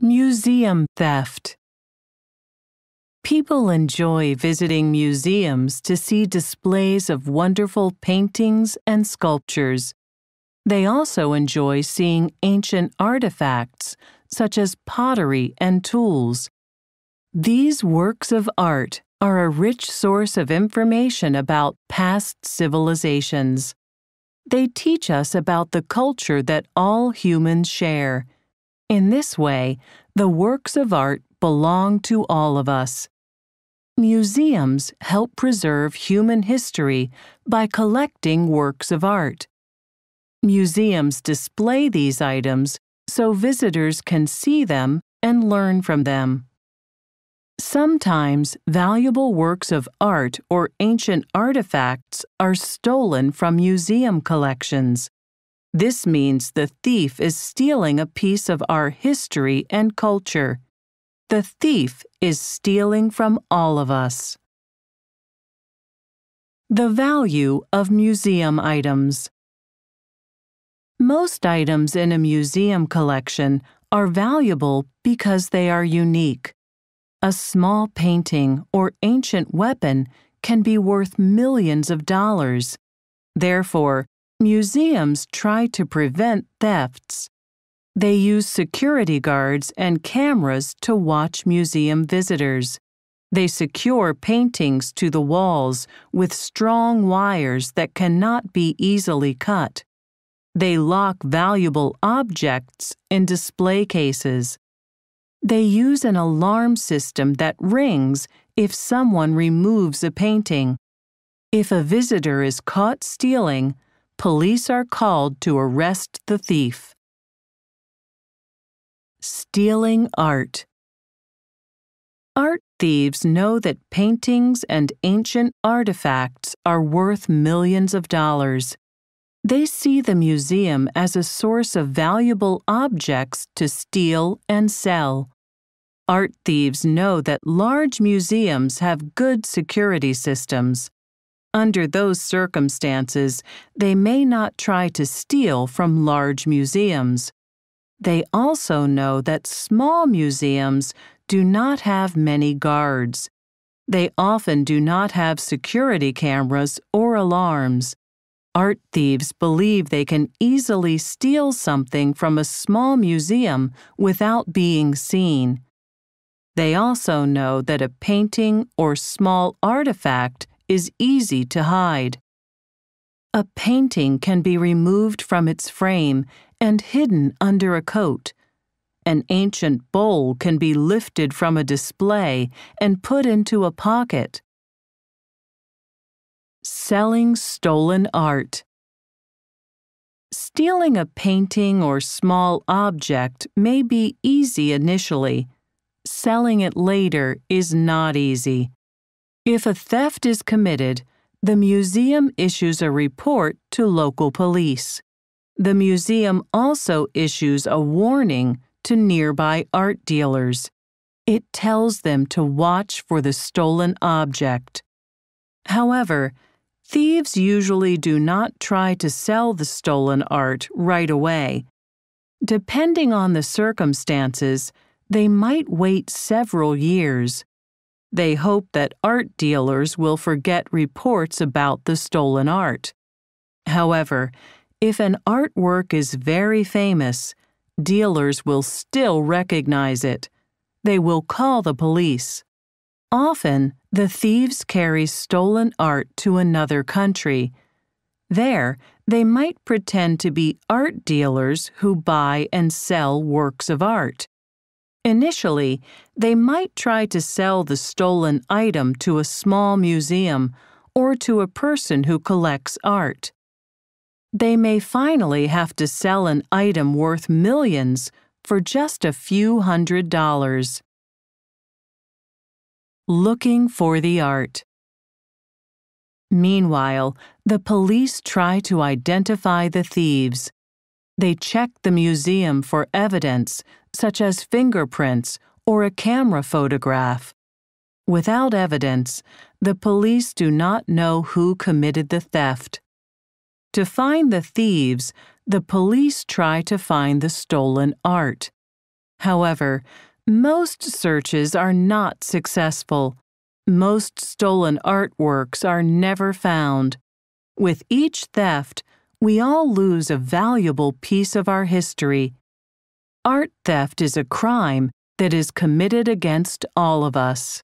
Museum theft. People enjoy visiting museums to see displays of wonderful paintings and sculptures. They also enjoy seeing ancient artifacts, such as pottery and tools. These works of art are a rich source of information about past civilizations. They teach us about the culture that all humans share in this way, the works of art belong to all of us. Museums help preserve human history by collecting works of art. Museums display these items so visitors can see them and learn from them. Sometimes valuable works of art or ancient artifacts are stolen from museum collections. This means the thief is stealing a piece of our history and culture. The thief is stealing from all of us. The value of museum items. Most items in a museum collection are valuable because they are unique. A small painting or ancient weapon can be worth millions of dollars. Therefore, Museums try to prevent thefts. They use security guards and cameras to watch museum visitors. They secure paintings to the walls with strong wires that cannot be easily cut. They lock valuable objects in display cases. They use an alarm system that rings if someone removes a painting. If a visitor is caught stealing, police are called to arrest the thief. Stealing art. Art thieves know that paintings and ancient artifacts are worth millions of dollars. They see the museum as a source of valuable objects to steal and sell. Art thieves know that large museums have good security systems. Under those circumstances, they may not try to steal from large museums. They also know that small museums do not have many guards. They often do not have security cameras or alarms. Art thieves believe they can easily steal something from a small museum without being seen. They also know that a painting or small artifact is easy to hide. A painting can be removed from its frame and hidden under a coat. An ancient bowl can be lifted from a display and put into a pocket. Selling stolen art. Stealing a painting or small object may be easy initially. Selling it later is not easy. If a theft is committed, the museum issues a report to local police. The museum also issues a warning to nearby art dealers. It tells them to watch for the stolen object. However, thieves usually do not try to sell the stolen art right away. Depending on the circumstances, they might wait several years. They hope that art dealers will forget reports about the stolen art. However, if an artwork is very famous, dealers will still recognize it. They will call the police. Often, the thieves carry stolen art to another country. There, they might pretend to be art dealers who buy and sell works of art. Initially, they might try to sell the stolen item to a small museum or to a person who collects art. They may finally have to sell an item worth millions for just a few hundred dollars. Looking for the art. Meanwhile, the police try to identify the thieves. They checked the museum for evidence, such as fingerprints or a camera photograph. Without evidence, the police do not know who committed the theft. To find the thieves, the police try to find the stolen art. However, most searches are not successful. Most stolen artworks are never found. With each theft, we all lose a valuable piece of our history. Art theft is a crime that is committed against all of us.